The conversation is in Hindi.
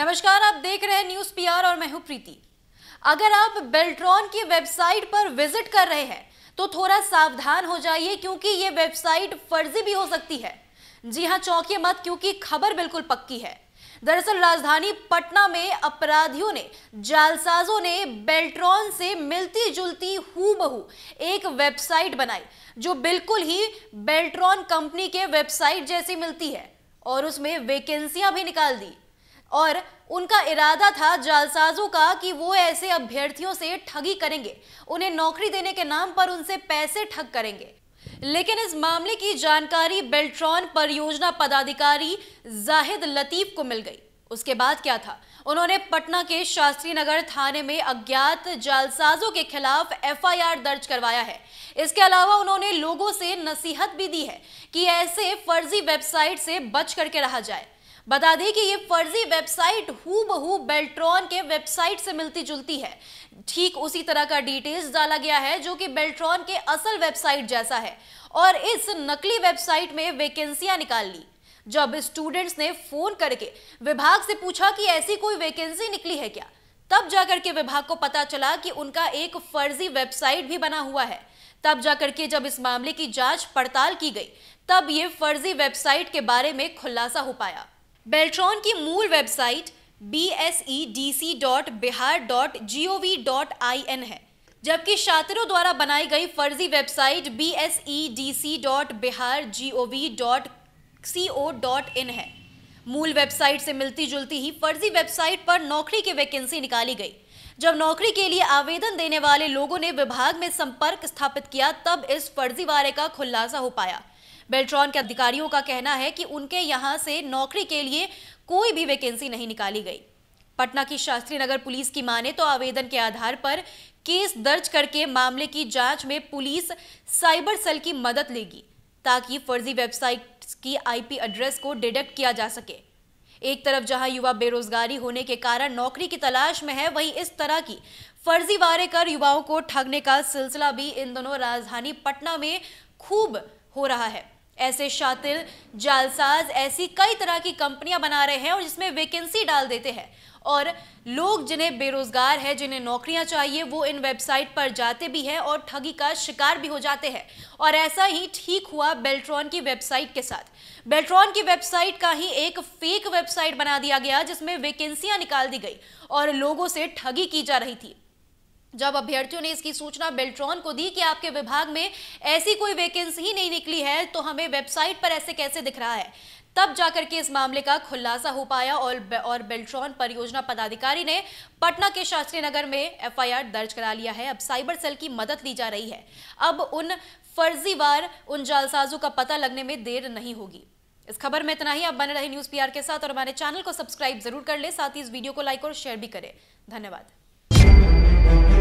नमस्कार आप देख रहे हैं न्यूज पीआर और मैं हूं प्रीति अगर आप बेल्ट्रॉन की वेबसाइट पर विजिट कर रहे हैं तो थोड़ा सावधान हो जाइए क्योंकि ये वेबसाइट फर्जी भी हो सकती है जी हां चौकी मत क्योंकि खबर बिल्कुल पक्की है दरअसल राजधानी पटना में अपराधियों ने जालसाजों ने बेल्ट्रॉन से मिलती जुलती हूबहू एक वेबसाइट बनाई जो बिल्कुल ही बेल्ट्रॉन कंपनी के वेबसाइट जैसी मिलती है और उसमें वेकेंसियां भी निकाल दी और उनका इरादा था जालसाजों का कि वो ऐसे अभ्यर्थियों से ठगी करेंगे उन्हें नौकरी देने के नाम पर उनसे पैसे ठग करेंगे लेकिन इस मामले की जानकारी बेल्ट्रॉन परियोजना पदाधिकारी जाहिद लतीफ को मिल गई उसके बाद क्या था उन्होंने पटना के शास्त्री नगर थाने में अज्ञात जालसाजों के खिलाफ एफआईआर दर्ज करवाया है इसके अलावा उन्होंने लोगों से नसीहत भी दी है कि ऐसे फर्जी वेबसाइट से बच करके रहा जाए बता दें कि ये फर्जी वेबसाइट हु बहू बेल्ट्रॉन के वेबसाइट से मिलती जुलती है ठीक उसी तरह का डिटेल्स डाला गया है जो कि बेल्ट्रॉन के असल वेबसाइट जैसा है और इस नकली वेबसाइट में वैकेंसियां निकाल ली जब स्टूडेंट्स ने फोन करके विभाग से पूछा कि ऐसी कोई वैकेंसी निकली है क्या तब जाकर के विभाग को पता चला कि उनका एक फर्जी वेबसाइट भी बना हुआ है तब जाकर के जब इस मामले की जांच पड़ताल की गई तब ये फर्जी वेबसाइट के बारे में खुलासा हो पाया बेल्ट्रॉन की मूल वेबसाइट bsedc.bihar.gov.in है जबकि छात्रों द्वारा बनाई गई फर्जी वेबसाइट bsedc.bihargov.co.in है मूल वेबसाइट से मिलती जुलती ही फर्जी वेबसाइट पर नौकरी की वैकेंसी निकाली गई जब नौकरी के लिए आवेदन देने वाले लोगों ने विभाग में संपर्क स्थापित किया तब इस फर्जीवाड़े का खुलासा हो पाया बेल्ट्रॉन के अधिकारियों का कहना है कि उनके यहाँ से नौकरी के लिए कोई भी वैकेंसी नहीं निकाली गई पटना की शास्त्री नगर पुलिस की माने तो आवेदन के आधार पर केस दर्ज करके मामले की जांच में पुलिस साइबर सेल की मदद लेगी ताकि फर्जी वेबसाइट की आईपी एड्रेस को डिडेक्ट किया जा सके एक तरफ जहां युवा बेरोजगारी होने के कारण नौकरी की तलाश में है वहीं इस तरह की फर्जी वारे कर युवाओं को ठगने का सिलसिला भी इन दोनों राजधानी पटना में खूब हो रहा है ऐसे शातिर जालसाज ऐसी कई तरह की कंपनियां बना रहे हैं और जिसमें वैकेंसी डाल देते हैं और लोग जिन्हें बेरोजगार है जिन्हें नौकरियां चाहिए वो इन वेबसाइट पर जाते भी हैं और ठगी का शिकार भी हो जाते हैं और ऐसा ही ठीक हुआ बेल्ट्रॉन की वेबसाइट के साथ बेल्ट्रॉन की वेबसाइट का ही एक फेक वेबसाइट बना दिया गया जिसमें वैकेंसियां निकाल दी गई और लोगों से ठगी की जा रही थी जब अभ्यर्थियों ने इसकी सूचना बेल्ट्रॉन को दी कि आपके विभाग में ऐसी कोई वैकेंसी ही नहीं निकली है तो हमें वेबसाइट पर ऐसे कैसे दिख रहा है तब जाकर के इस मामले का खुलासा हो पाया और बे, और बेल्ट्रॉन परियोजना पदाधिकारी ने पटना के शास्त्री नगर में एफआईआर दर्ज करा लिया है अब साइबर सेल की मदद ली जा रही है अब उन फर्जीवार उन जालसाजों का पता लगने में देर नहीं होगी इस खबर में इतना ही आप बने रहे न्यूज पी के साथ और हमारे चैनल को सब्सक्राइब जरूर कर ले साथ ही इस वीडियो को लाइक और शेयर भी करें धन्यवाद